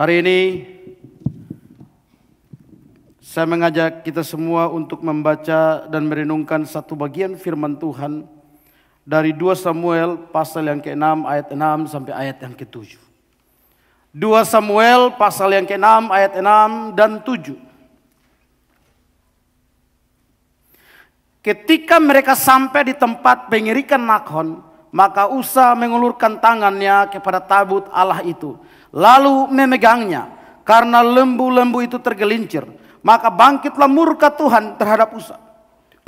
Hari ini saya mengajak kita semua untuk membaca dan merenungkan satu bagian firman Tuhan dari 2 Samuel pasal yang ke-6 ayat 6 sampai ayat yang ke-7. 2 Samuel pasal yang ke-6 ayat 6 dan 7. Ketika mereka sampai di tempat pengirikan Nakhon, maka Usa mengulurkan tangannya kepada tabut Allah itu, lalu memegangnya karena lembu-lembu itu tergelincir maka bangkitlah murka Tuhan terhadap Usa.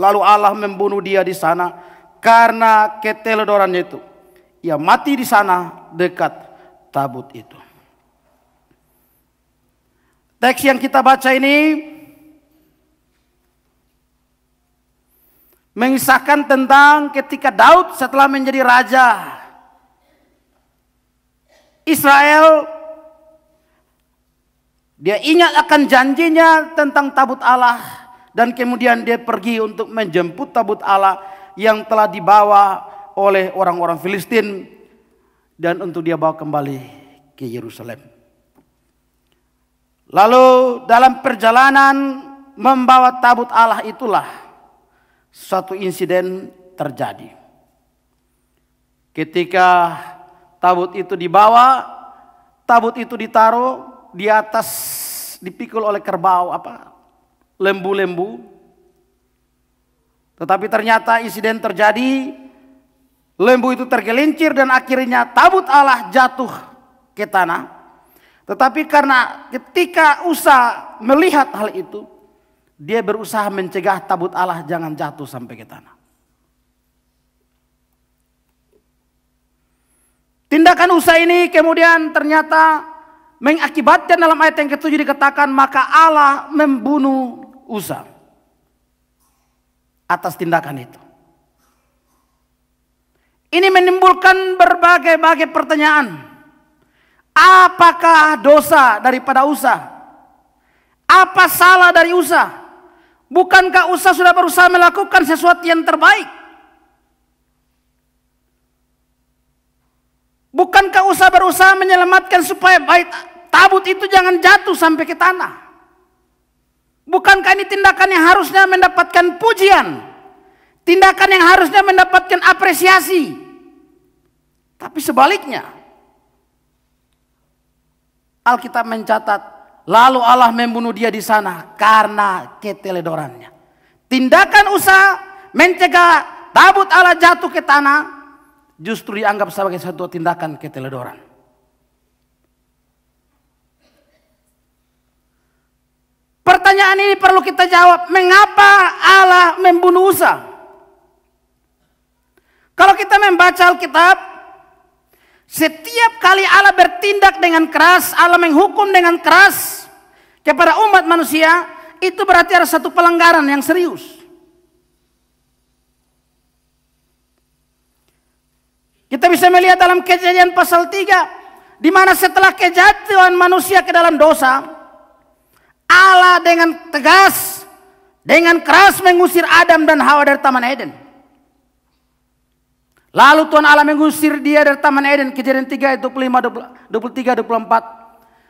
Lalu Allah membunuh dia di sana karena keteledorannya itu. Ia mati di sana dekat tabut itu. Teks yang kita baca ini mengisahkan tentang ketika Daud setelah menjadi raja Israel dia ingat akan janjinya tentang tabut Allah dan kemudian dia pergi untuk menjemput tabut Allah yang telah dibawa oleh orang-orang Filistin dan untuk dia bawa kembali ke Yerusalem. Lalu dalam perjalanan membawa tabut Allah itulah satu insiden terjadi. Ketika tabut itu dibawa, tabut itu ditaruh, di atas dipikul oleh kerbau apa lembu-lembu. Tetapi ternyata insiden terjadi lembu itu tergelincir dan akhirnya tabut Allah jatuh ke tanah. Tetapi karena ketika Usa melihat hal itu, dia berusaha mencegah tabut Allah jangan jatuh sampai ke tanah. Tindakan Usa ini kemudian ternyata mengakibatkan dalam ayat yang ketujuh dikatakan maka Allah membunuh Uza atas tindakan itu. Ini menimbulkan berbagai-bagai pertanyaan. Apakah dosa daripada Usa? Apa salah dari Usa? Bukankah Usa sudah berusaha melakukan sesuatu yang terbaik? Bukankah usaha berusaha menyelamatkan supaya bait tabut itu jangan jatuh sampai ke tanah? Bukankah ini tindakan yang harusnya mendapatkan pujian? Tindakan yang harusnya mendapatkan apresiasi. Tapi sebaliknya, Alkitab mencatat, lalu Allah membunuh dia di sana karena keteledorannya. Tindakan usaha mencegah tabut Allah jatuh ke tanah justru dianggap sebagai satu tindakan keteledoran. Pertanyaan ini perlu kita jawab, mengapa Allah membunuh Usa? Kalau kita membaca Alkitab, setiap kali Allah bertindak dengan keras, Allah menghukum dengan keras kepada umat manusia, itu berarti ada satu pelanggaran yang serius. Kita bisa melihat dalam kejadian pasal 3, di mana setelah kejatuhan manusia ke dalam dosa, Allah dengan tegas, dengan keras mengusir Adam dan Hawa dari Taman Eden. Lalu Tuhan Allah mengusir dia dari Taman Eden, kejadian 3, 25, 23, 24.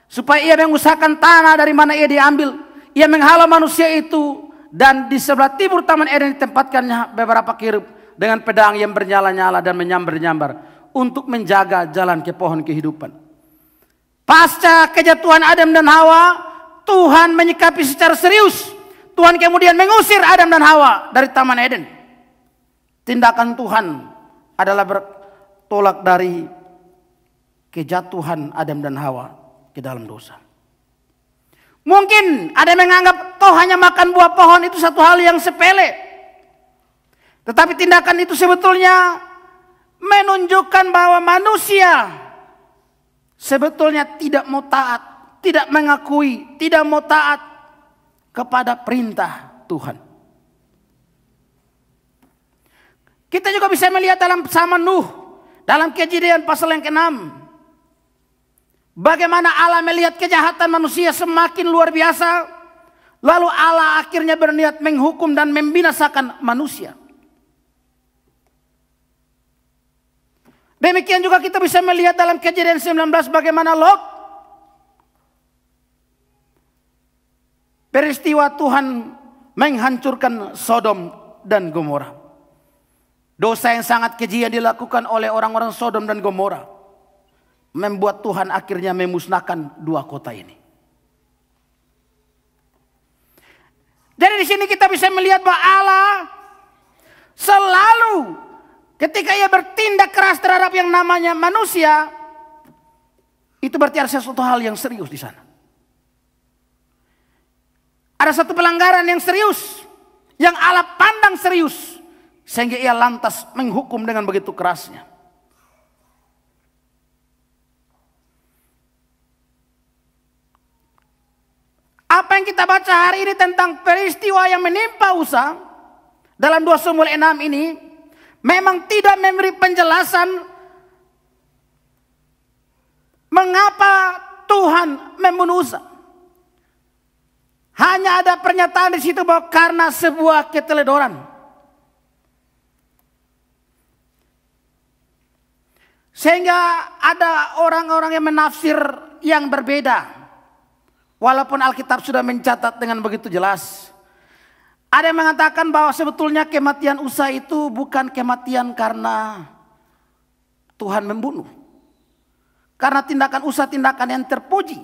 Supaya ia mengusahakan tanah dari mana ia diambil. Ia menghalau manusia itu dan di sebelah timur Taman Eden ditempatkannya beberapa kirub dengan pedang yang bernyala-nyala dan menyambar-nyambar untuk menjaga jalan ke pohon kehidupan. Pasca kejatuhan Adam dan Hawa, Tuhan menyikapi secara serius. Tuhan kemudian mengusir Adam dan Hawa dari Taman Eden. Tindakan Tuhan adalah bertolak dari kejatuhan Adam dan Hawa ke dalam dosa. Mungkin ada yang menganggap toh hanya makan buah pohon itu satu hal yang sepele. Tetapi tindakan itu sebetulnya menunjukkan bahwa manusia sebetulnya tidak mau taat, tidak mengakui, tidak mau taat kepada perintah Tuhan. Kita juga bisa melihat dalam sama Nuh, dalam kejadian pasal yang ke-6. Bagaimana Allah melihat kejahatan manusia semakin luar biasa. Lalu Allah akhirnya berniat menghukum dan membinasakan manusia. Demikian juga kita bisa melihat dalam kejadian 19 bagaimana Lot. Peristiwa Tuhan menghancurkan Sodom dan Gomora. Dosa yang sangat keji yang dilakukan oleh orang-orang Sodom dan Gomora. Membuat Tuhan akhirnya memusnahkan dua kota ini. Jadi di sini kita bisa melihat bahwa Allah selalu Ketika ia bertindak keras terhadap yang namanya manusia, itu berarti ada sesuatu hal yang serius di sana. Ada satu pelanggaran yang serius, yang Allah pandang serius, sehingga ia lantas menghukum dengan begitu kerasnya. Apa yang kita baca hari ini tentang peristiwa yang menimpa Usa dalam dua Samuel enam ini memang tidak memberi penjelasan mengapa Tuhan membunuh Uza. Hanya ada pernyataan di situ bahwa karena sebuah keteledoran. Sehingga ada orang-orang yang menafsir yang berbeda. Walaupun Alkitab sudah mencatat dengan begitu jelas. Ada yang mengatakan bahwa sebetulnya kematian Usa itu bukan kematian karena Tuhan membunuh. Karena tindakan Usa tindakan yang terpuji.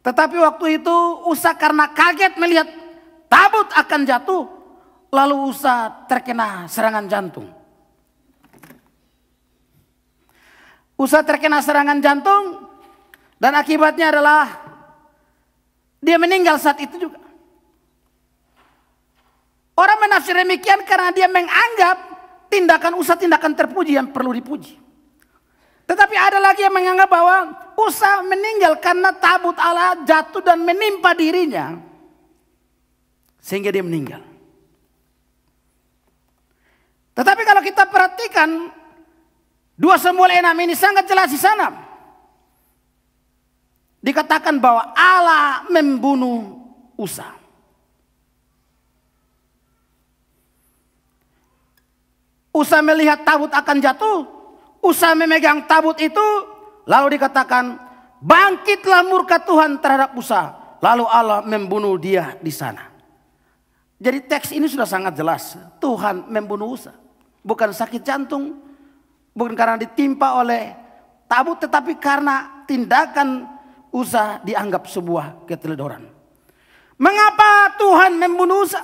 Tetapi waktu itu Usa karena kaget melihat tabut akan jatuh. Lalu Usa terkena serangan jantung. Usa terkena serangan jantung. Dan akibatnya adalah dia meninggal saat itu juga. Orang menafsir demikian karena dia menganggap tindakan usaha tindakan terpuji yang perlu dipuji. Tetapi ada lagi yang menganggap bahwa usaha meninggal karena tabut Allah jatuh dan menimpa dirinya. Sehingga dia meninggal. Tetapi kalau kita perhatikan dua semula enam ini sangat jelas di sana. Dikatakan bahwa Allah membunuh usaha. Usai melihat tabut akan jatuh, usai memegang tabut itu, lalu dikatakan, bangkitlah murka Tuhan terhadap Musa. Lalu Allah membunuh dia di sana. Jadi teks ini sudah sangat jelas. Tuhan membunuh Musa. Bukan sakit jantung, bukan karena ditimpa oleh tabut, tetapi karena tindakan Usa dianggap sebuah keteledoran. Mengapa Tuhan membunuh Usa?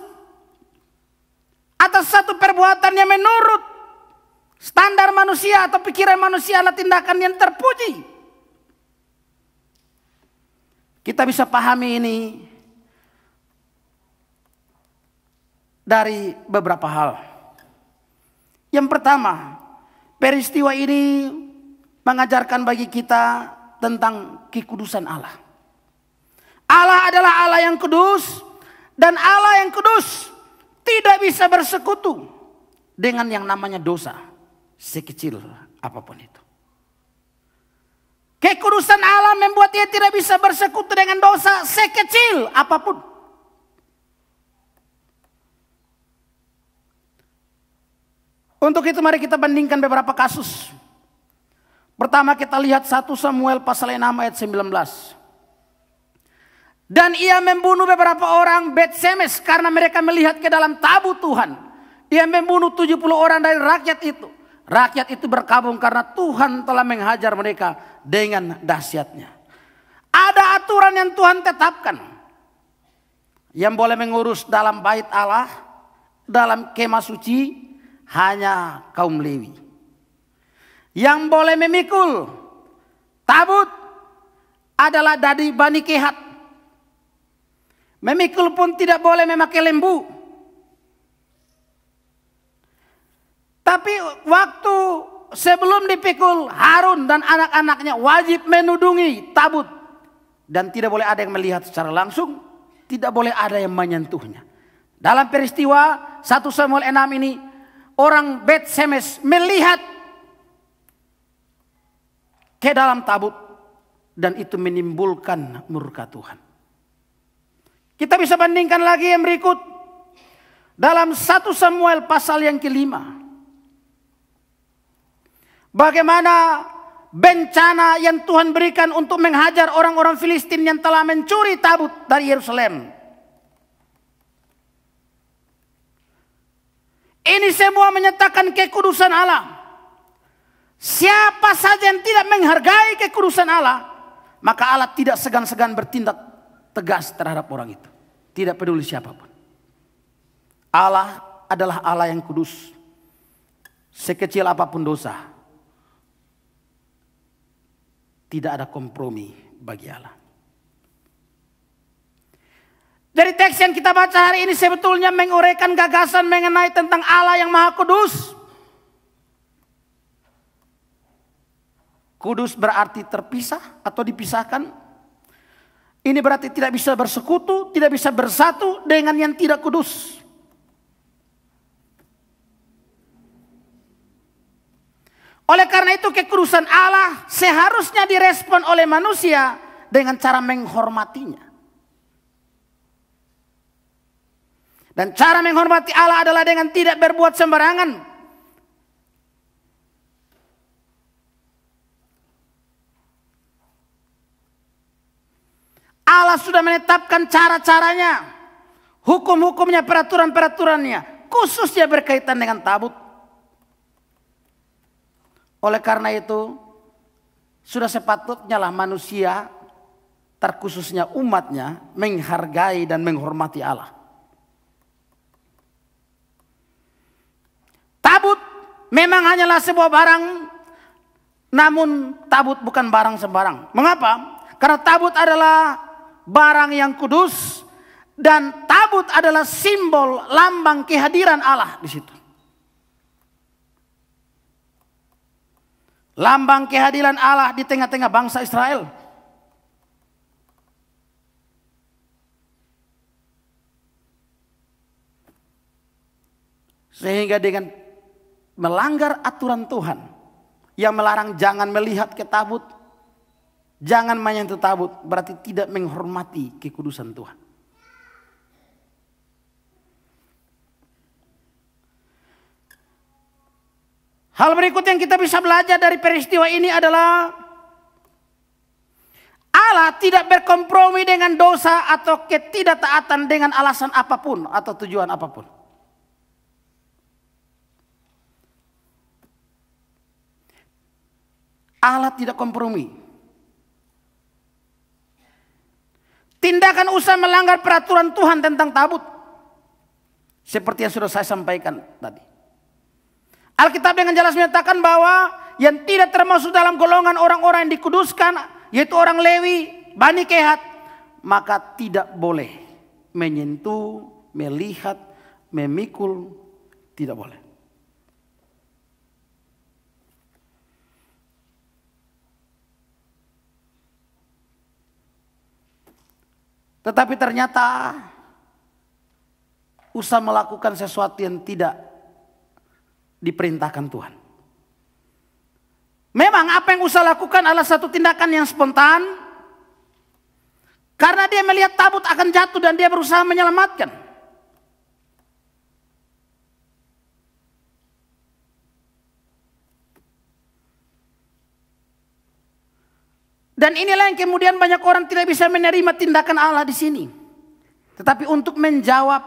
atas satu perbuatan yang menurut standar manusia atau pikiran manusia adalah tindakan yang terpuji. Kita bisa pahami ini dari beberapa hal. Yang pertama, peristiwa ini mengajarkan bagi kita tentang kekudusan Allah. Allah adalah Allah yang kudus dan Allah yang kudus tidak bisa bersekutu dengan yang namanya dosa sekecil apapun itu. Kekudusan Allah membuat dia tidak bisa bersekutu dengan dosa sekecil apapun. Untuk itu mari kita bandingkan beberapa kasus. Pertama kita lihat 1 Samuel pasal 6 ayat 19. Dan ia membunuh beberapa orang Betsemes karena mereka melihat ke dalam tabu Tuhan. Ia membunuh 70 orang dari rakyat itu. Rakyat itu berkabung karena Tuhan telah menghajar mereka dengan dahsyatnya. Ada aturan yang Tuhan tetapkan. Yang boleh mengurus dalam bait Allah, dalam kemah suci, hanya kaum Lewi. Yang boleh memikul tabut adalah dari Bani Kehat. Memikul pun tidak boleh memakai lembu. Tapi waktu sebelum dipikul Harun dan anak-anaknya wajib menudungi tabut. Dan tidak boleh ada yang melihat secara langsung. Tidak boleh ada yang menyentuhnya. Dalam peristiwa 1 Samuel 6 ini. Orang Bet Semes melihat ke dalam tabut. Dan itu menimbulkan murka Tuhan. Kita bisa bandingkan lagi yang berikut. Dalam satu Samuel pasal yang kelima. Bagaimana bencana yang Tuhan berikan untuk menghajar orang-orang Filistin yang telah mencuri tabut dari Yerusalem. Ini semua menyatakan kekudusan Allah. Siapa saja yang tidak menghargai kekudusan Allah, maka Allah tidak segan-segan bertindak tegas terhadap orang itu. Tidak peduli siapapun. Allah adalah Allah yang kudus. Sekecil apapun dosa, tidak ada kompromi bagi Allah. Dari teks yang kita baca hari ini sebetulnya menguraikan gagasan mengenai tentang Allah yang Maha Kudus. Kudus berarti terpisah atau dipisahkan ini berarti tidak bisa bersekutu, tidak bisa bersatu dengan yang tidak kudus. Oleh karena itu kekudusan Allah seharusnya direspon oleh manusia dengan cara menghormatinya. Dan cara menghormati Allah adalah dengan tidak berbuat sembarangan. Allah sudah menetapkan cara-caranya. Hukum-hukumnya, peraturan-peraturannya. Khususnya berkaitan dengan tabut. Oleh karena itu, sudah sepatutnya lah manusia, terkhususnya umatnya, menghargai dan menghormati Allah. Tabut memang hanyalah sebuah barang, namun tabut bukan barang sembarang. Mengapa? Karena tabut adalah barang yang kudus dan tabut adalah simbol lambang kehadiran Allah di situ. Lambang kehadiran Allah di tengah-tengah bangsa Israel. Sehingga dengan melanggar aturan Tuhan yang melarang jangan melihat ke tabut, Jangan menyentuh tabut berarti tidak menghormati kekudusan Tuhan. Hal berikut yang kita bisa belajar dari peristiwa ini adalah Allah tidak berkompromi dengan dosa atau ketidaktaatan dengan alasan apapun atau tujuan apapun. Allah tidak kompromi Tindakan usaha melanggar peraturan Tuhan tentang tabut. Seperti yang sudah saya sampaikan tadi. Alkitab dengan jelas menyatakan bahwa yang tidak termasuk dalam golongan orang-orang yang dikuduskan, yaitu orang Lewi, Bani Kehat, maka tidak boleh menyentuh, melihat, memikul, tidak boleh. Tetapi ternyata usah melakukan sesuatu yang tidak diperintahkan Tuhan. Memang apa yang usah lakukan adalah satu tindakan yang spontan. Karena dia melihat tabut akan jatuh dan dia berusaha menyelamatkan. Dan inilah yang kemudian banyak orang tidak bisa menerima tindakan Allah di sini. Tetapi untuk menjawab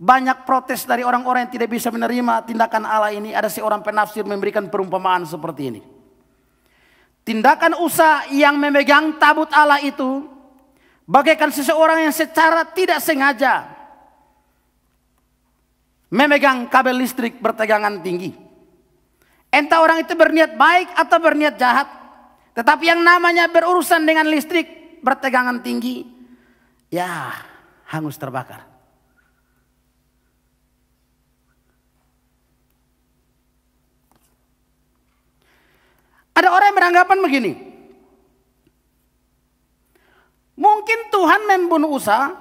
banyak protes dari orang-orang yang tidak bisa menerima tindakan Allah ini, ada seorang penafsir memberikan perumpamaan seperti ini. Tindakan usaha yang memegang tabut Allah itu bagaikan seseorang yang secara tidak sengaja memegang kabel listrik bertegangan tinggi. Entah orang itu berniat baik atau berniat jahat, tetapi yang namanya berurusan dengan listrik bertegangan tinggi, ya hangus terbakar. Ada orang yang beranggapan begini. Mungkin Tuhan membunuh Usa.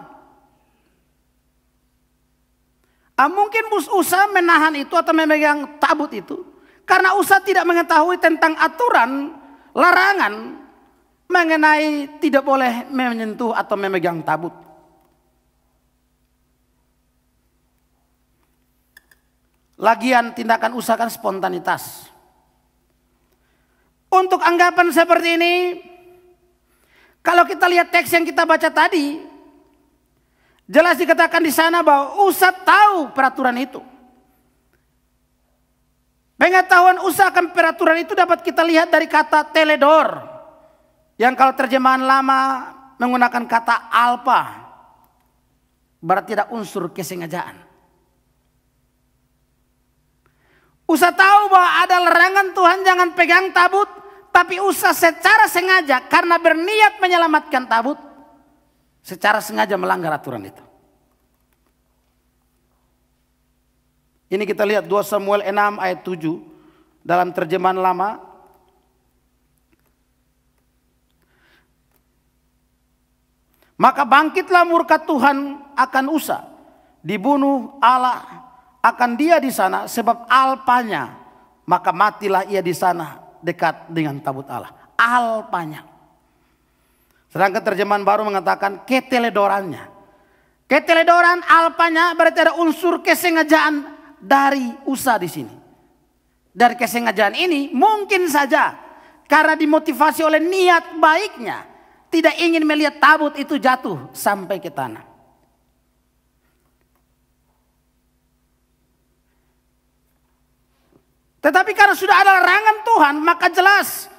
Ah, mungkin Usa menahan itu atau memegang tabut itu. Karena Usa tidak mengetahui tentang aturan larangan mengenai tidak boleh menyentuh atau memegang tabut. Lagian tindakan usahakan spontanitas. Untuk anggapan seperti ini, kalau kita lihat teks yang kita baca tadi, jelas dikatakan di sana bahwa usah tahu peraturan itu. Pengetahuan usaha peraturan itu dapat kita lihat dari kata teledor. Yang kalau terjemahan lama menggunakan kata alpa. Berarti tidak unsur kesengajaan. Usah tahu bahwa ada larangan Tuhan jangan pegang tabut. Tapi usah secara sengaja karena berniat menyelamatkan tabut. Secara sengaja melanggar aturan itu. Ini kita lihat 2 Samuel 6 ayat 7 dalam terjemahan lama. Maka bangkitlah murka Tuhan akan Usa, dibunuh Allah akan dia di sana sebab alpanya, maka matilah ia di sana dekat dengan tabut Allah. Alpanya. Sedangkan terjemahan baru mengatakan keteledorannya. Keteledoran alpanya berarti ada unsur kesengajaan dari usaha di sini. Dari kesengajaan ini mungkin saja karena dimotivasi oleh niat baiknya tidak ingin melihat tabut itu jatuh sampai ke tanah. Tetapi karena sudah ada larangan Tuhan, maka jelas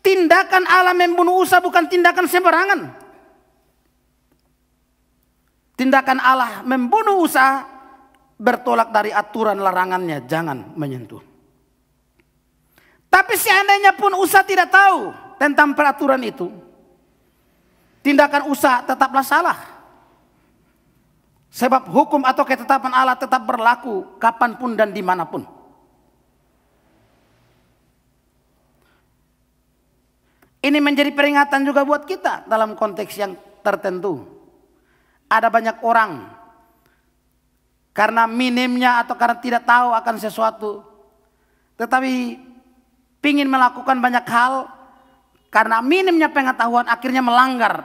tindakan Allah membunuh Usa bukan tindakan sembarangan. Tindakan Allah membunuh Usa bertolak dari aturan larangannya, jangan menyentuh. Tapi seandainya pun usaha tidak tahu tentang peraturan itu, tindakan usaha tetaplah salah. Sebab hukum atau ketetapan Allah tetap berlaku kapanpun dan dimanapun. Ini menjadi peringatan juga buat kita dalam konteks yang tertentu. Ada banyak orang karena minimnya atau karena tidak tahu akan sesuatu. Tetapi pingin melakukan banyak hal karena minimnya pengetahuan akhirnya melanggar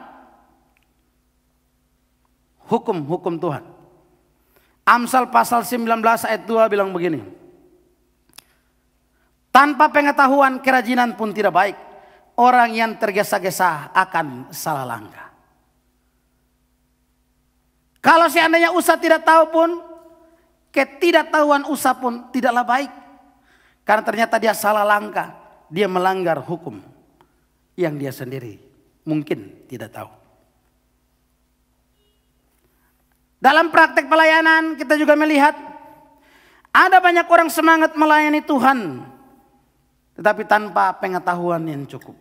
hukum-hukum Tuhan. Amsal pasal 19 ayat 2 bilang begini. Tanpa pengetahuan kerajinan pun tidak baik. Orang yang tergesa-gesa akan salah langkah. Kalau seandainya usaha tidak tahu pun Ketidaktahuan usah pun tidaklah baik. Karena ternyata dia salah langkah. Dia melanggar hukum yang dia sendiri mungkin tidak tahu. Dalam praktek pelayanan kita juga melihat ada banyak orang semangat melayani Tuhan. Tetapi tanpa pengetahuan yang cukup.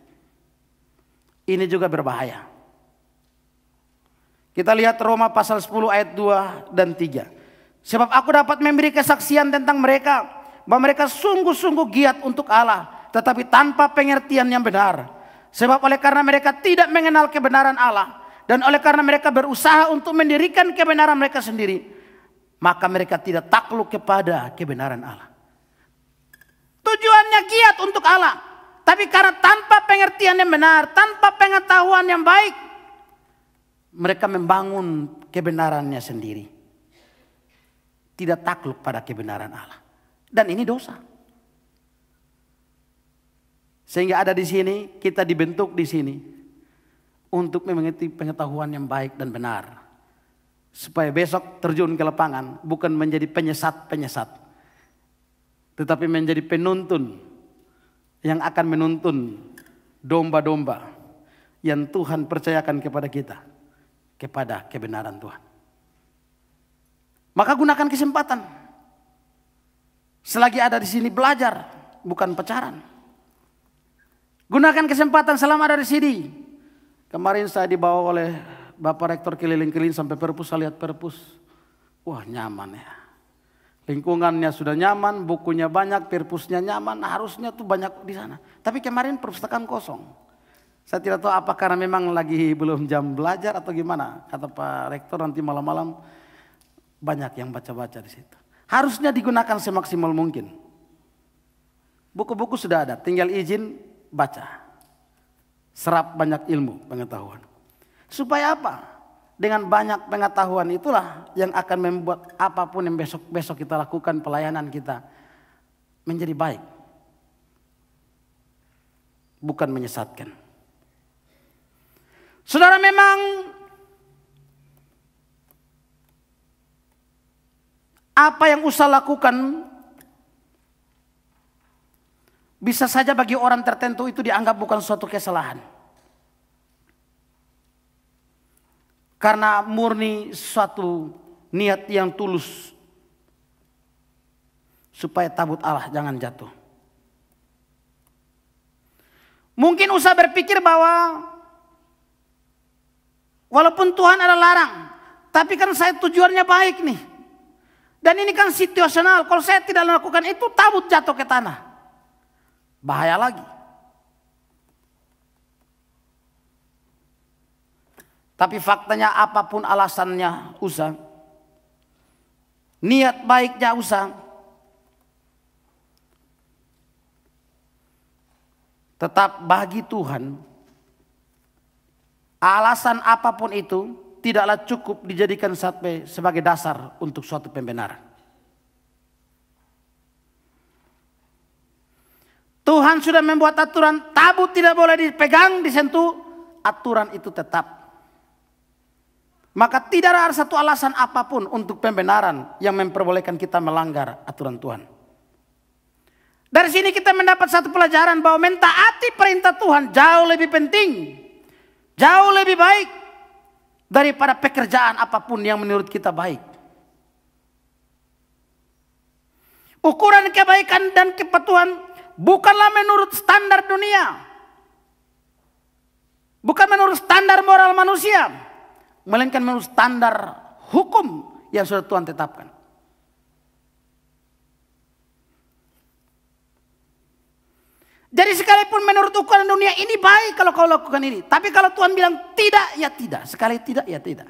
Ini juga berbahaya. Kita lihat Roma pasal 10 ayat 2 dan 3. Sebab aku dapat memberi kesaksian tentang mereka. Bahwa mereka sungguh-sungguh giat untuk Allah. Tetapi tanpa pengertian yang benar. Sebab oleh karena mereka tidak mengenal kebenaran Allah. Dan oleh karena mereka berusaha untuk mendirikan kebenaran mereka sendiri. Maka mereka tidak takluk kepada kebenaran Allah. Tujuannya giat untuk Allah. Tapi karena tanpa pengertian yang benar, tanpa pengetahuan yang baik, mereka membangun kebenarannya sendiri tidak takluk pada kebenaran Allah. Dan ini dosa. Sehingga ada di sini, kita dibentuk di sini untuk memiliki pengetahuan yang baik dan benar. Supaya besok terjun ke lapangan bukan menjadi penyesat-penyesat. Tetapi menjadi penuntun yang akan menuntun domba-domba yang Tuhan percayakan kepada kita. Kepada kebenaran Tuhan. Maka gunakan kesempatan. Selagi ada di sini belajar, bukan pacaran. Gunakan kesempatan selama ada di sini. Kemarin saya dibawa oleh Bapak Rektor keliling-keliling sampai perpus, saya lihat perpus. Wah nyaman ya. Lingkungannya sudah nyaman, bukunya banyak, perpusnya nyaman, harusnya tuh banyak di sana. Tapi kemarin perpustakaan kosong. Saya tidak tahu apa karena memang lagi belum jam belajar atau gimana. Kata Pak Rektor nanti malam-malam banyak yang baca-baca di situ. Harusnya digunakan semaksimal mungkin. Buku-buku sudah ada, tinggal izin baca. Serap banyak ilmu, pengetahuan. Supaya apa? Dengan banyak pengetahuan itulah yang akan membuat apapun yang besok-besok kita lakukan pelayanan kita menjadi baik. Bukan menyesatkan. Saudara memang Apa yang usah lakukan bisa saja bagi orang tertentu itu dianggap bukan suatu kesalahan. Karena murni suatu niat yang tulus supaya tabut Allah jangan jatuh. Mungkin usah berpikir bahwa walaupun Tuhan ada larang, tapi kan saya tujuannya baik nih. Dan ini kan situasional. Kalau saya tidak melakukan itu, tabut jatuh ke tanah. Bahaya lagi. Tapi faktanya apapun alasannya usang. Niat baiknya usang. Tetap bagi Tuhan. Alasan apapun itu tidaklah cukup dijadikan sampai sebagai dasar untuk suatu pembenaran. Tuhan sudah membuat aturan tabut tidak boleh dipegang, disentuh, aturan itu tetap. Maka tidak ada satu alasan apapun untuk pembenaran yang memperbolehkan kita melanggar aturan Tuhan. Dari sini kita mendapat satu pelajaran bahwa mentaati perintah Tuhan jauh lebih penting, jauh lebih baik daripada pekerjaan apapun yang menurut kita baik. Ukuran kebaikan dan kepatuhan bukanlah menurut standar dunia. Bukan menurut standar moral manusia. Melainkan menurut standar hukum yang sudah Tuhan tetapkan. Jadi sekalipun menurut ukuran dunia ini baik kalau kau lakukan ini. Tapi kalau Tuhan bilang tidak, ya tidak. Sekali tidak, ya tidak.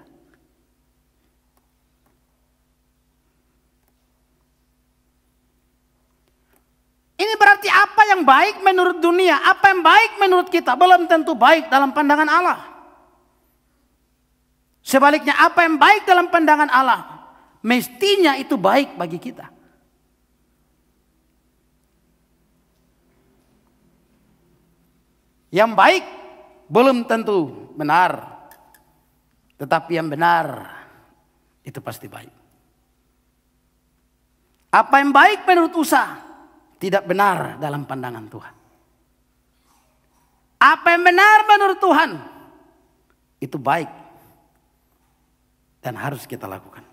Ini berarti apa yang baik menurut dunia, apa yang baik menurut kita belum tentu baik dalam pandangan Allah. Sebaliknya apa yang baik dalam pandangan Allah mestinya itu baik bagi kita. Yang baik belum tentu benar. Tetapi yang benar itu pasti baik. Apa yang baik menurut usaha tidak benar dalam pandangan Tuhan. Apa yang benar menurut Tuhan itu baik dan harus kita lakukan.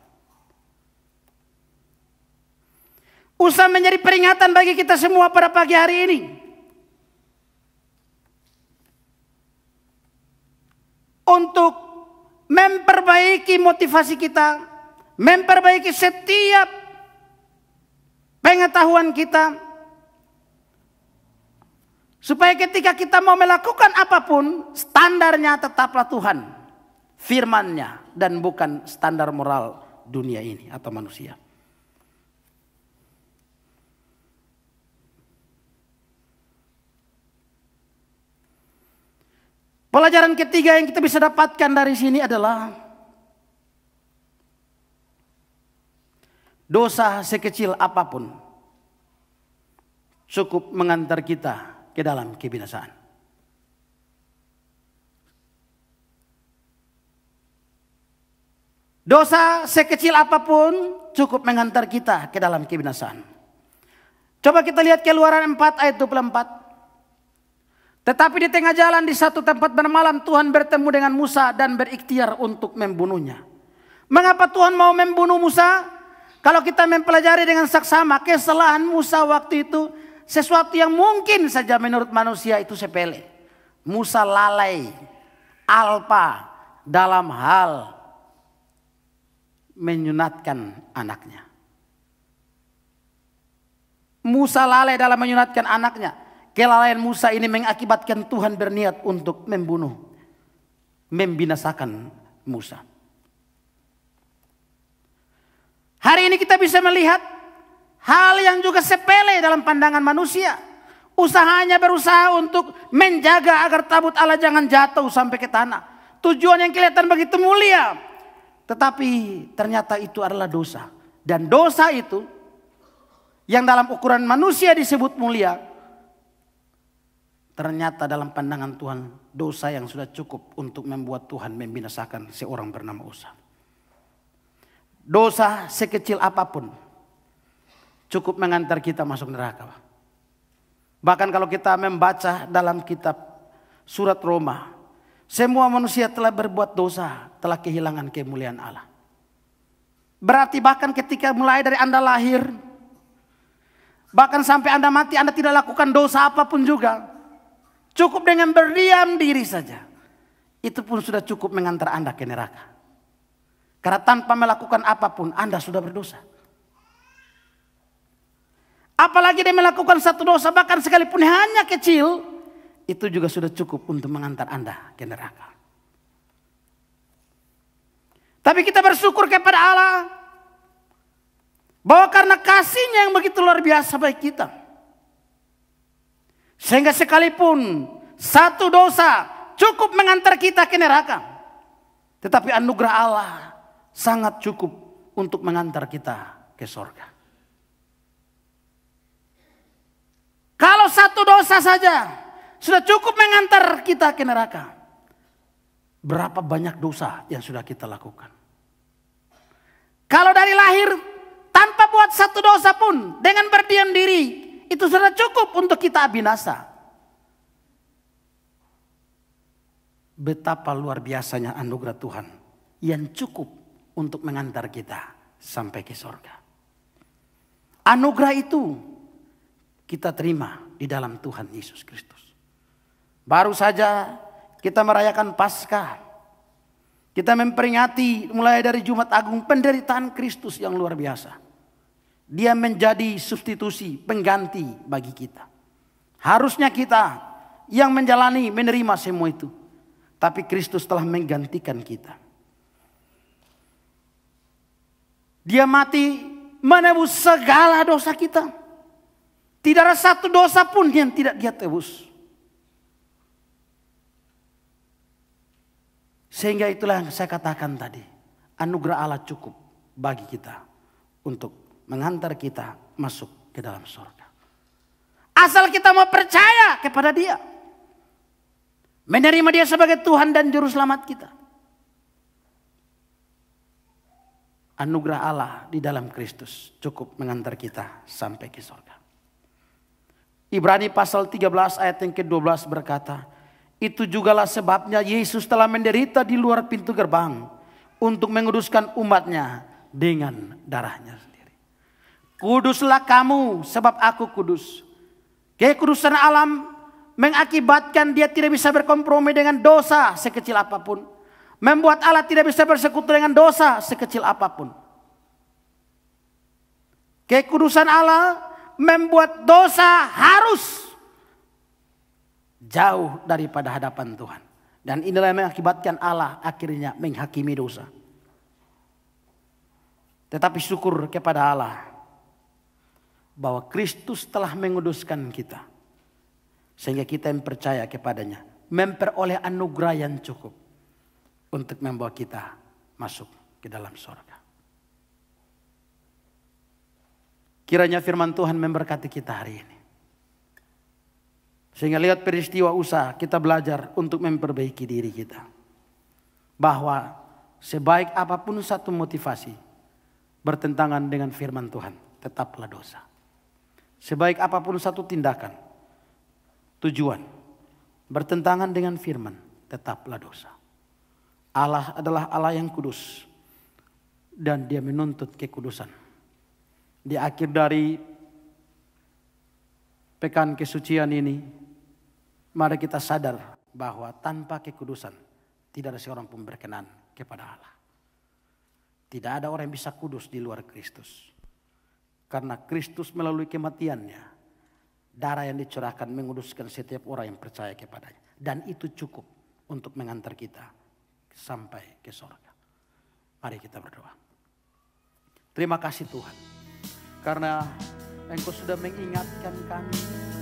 Usa menjadi peringatan bagi kita semua pada pagi hari ini. untuk memperbaiki motivasi kita, memperbaiki setiap pengetahuan kita, supaya ketika kita mau melakukan apapun, standarnya tetaplah Tuhan, firmannya, dan bukan standar moral dunia ini atau manusia. Pelajaran ketiga yang kita bisa dapatkan dari sini adalah dosa sekecil apapun cukup mengantar kita ke dalam kebinasaan. Dosa sekecil apapun cukup mengantar kita ke dalam kebinasaan. Coba kita lihat keluaran 4 ayat 24. Tetapi di tengah jalan di satu tempat bermalam Tuhan bertemu dengan Musa dan berikhtiar untuk membunuhnya. Mengapa Tuhan mau membunuh Musa? Kalau kita mempelajari dengan saksama kesalahan Musa waktu itu sesuatu yang mungkin saja menurut manusia itu sepele. Musa lalai, alpa dalam hal menyunatkan anaknya. Musa lalai dalam menyunatkan anaknya. Kelalaian Musa ini mengakibatkan Tuhan berniat untuk membunuh, membinasakan Musa. Hari ini kita bisa melihat hal yang juga sepele dalam pandangan manusia. Usahanya berusaha untuk menjaga agar tabut Allah jangan jatuh sampai ke tanah. Tujuan yang kelihatan begitu mulia. Tetapi ternyata itu adalah dosa. Dan dosa itu yang dalam ukuran manusia disebut mulia Ternyata dalam pandangan Tuhan dosa yang sudah cukup untuk membuat Tuhan membinasakan seorang bernama Usa. Dosa sekecil apapun cukup mengantar kita masuk neraka. Bahkan kalau kita membaca dalam kitab surat Roma, semua manusia telah berbuat dosa, telah kehilangan kemuliaan Allah. Berarti bahkan ketika mulai dari Anda lahir, bahkan sampai Anda mati Anda tidak lakukan dosa apapun juga, Cukup dengan berdiam diri saja. Itu pun sudah cukup mengantar Anda ke neraka. Karena tanpa melakukan apapun Anda sudah berdosa. Apalagi dia melakukan satu dosa bahkan sekalipun hanya kecil. Itu juga sudah cukup untuk mengantar Anda ke neraka. Tapi kita bersyukur kepada Allah. Bahwa karena kasihnya yang begitu luar biasa baik kita. Sehingga sekalipun satu dosa cukup mengantar kita ke neraka. Tetapi anugerah Allah sangat cukup untuk mengantar kita ke sorga. Kalau satu dosa saja sudah cukup mengantar kita ke neraka. Berapa banyak dosa yang sudah kita lakukan. Kalau dari lahir tanpa buat satu dosa pun dengan berdiam diri itu sudah cukup untuk kita binasa. Betapa luar biasanya anugerah Tuhan yang cukup untuk mengantar kita sampai ke sorga. Anugerah itu kita terima di dalam Tuhan Yesus Kristus. Baru saja kita merayakan Paskah. Kita memperingati mulai dari Jumat Agung penderitaan Kristus yang luar biasa. Dia menjadi substitusi, pengganti bagi kita. Harusnya kita yang menjalani, menerima semua itu. Tapi Kristus telah menggantikan kita. Dia mati menebus segala dosa kita. Tidak ada satu dosa pun yang tidak dia tebus. Sehingga itulah yang saya katakan tadi. Anugerah Allah cukup bagi kita untuk mengantar kita masuk ke dalam surga. Asal kita mau percaya kepada dia. Menerima dia sebagai Tuhan dan Juru Selamat kita. Anugerah Allah di dalam Kristus cukup mengantar kita sampai ke surga. Ibrani pasal 13 ayat yang ke-12 berkata, itu jugalah sebabnya Yesus telah menderita di luar pintu gerbang untuk menguduskan umatnya dengan darahnya. Kuduslah kamu sebab aku kudus. Kekudusan alam mengakibatkan dia tidak bisa berkompromi dengan dosa sekecil apapun. Membuat Allah tidak bisa bersekutu dengan dosa sekecil apapun. Kekudusan Allah membuat dosa harus jauh daripada hadapan Tuhan. Dan inilah yang mengakibatkan Allah akhirnya menghakimi dosa. Tetapi syukur kepada Allah bahwa Kristus telah menguduskan kita. Sehingga kita yang percaya kepadanya. Memperoleh anugerah yang cukup. Untuk membawa kita masuk ke dalam surga Kiranya firman Tuhan memberkati kita hari ini. Sehingga lihat peristiwa usaha kita belajar untuk memperbaiki diri kita. Bahwa sebaik apapun satu motivasi bertentangan dengan firman Tuhan tetaplah dosa. Sebaik apapun satu tindakan, tujuan bertentangan dengan firman, tetaplah dosa. Allah adalah Allah yang kudus dan dia menuntut kekudusan. Di akhir dari pekan kesucian ini, mari kita sadar bahwa tanpa kekudusan tidak ada seorang pun berkenan kepada Allah. Tidak ada orang yang bisa kudus di luar Kristus. Karena Kristus melalui kematiannya. Darah yang dicurahkan menguduskan setiap orang yang percaya kepadanya. Dan itu cukup untuk mengantar kita sampai ke sorga. Mari kita berdoa. Terima kasih Tuhan. Karena Engkau sudah mengingatkan kami